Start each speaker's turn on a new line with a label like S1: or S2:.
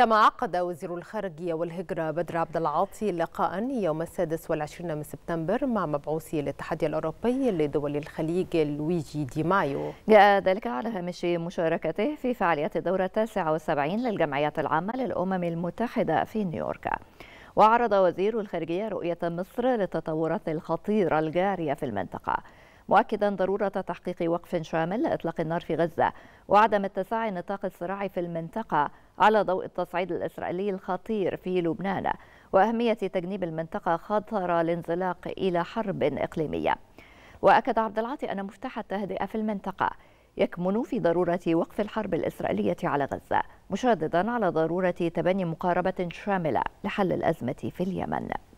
S1: كما عقد وزير الخارجية والهجرة بدر عبد العاطي لقاء يوم السادس والعشرين من سبتمبر مع مبعوثي الاتحاد الأوروبي لدول الخليج لويجي دي مايو
S2: جاء ذلك على هامش مشاركته في فعاليات الدورة التاسعة والسبعين للجمعية العامة للأمم المتحدة في نيويورك وعرض وزير الخارجية رؤية مصر للتطورات الخطيرة الجارية في المنطقة مؤكدا ضرورة تحقيق وقف شامل لإطلاق النار في غزة وعدم اتساع نطاق الصراع في المنطقة على ضوء التصعيد الإسرائيلي الخطير في لبنان وأهمية تجنيب المنطقة خطر الانزلاق إلى حرب إقليمية وأكد عبد العاطي أن مفتاح التهدئة في المنطقة يكمن في ضرورة وقف الحرب الإسرائيلية على غزة مشددا على ضرورة تبني مقاربة شاملة لحل الأزمة في اليمن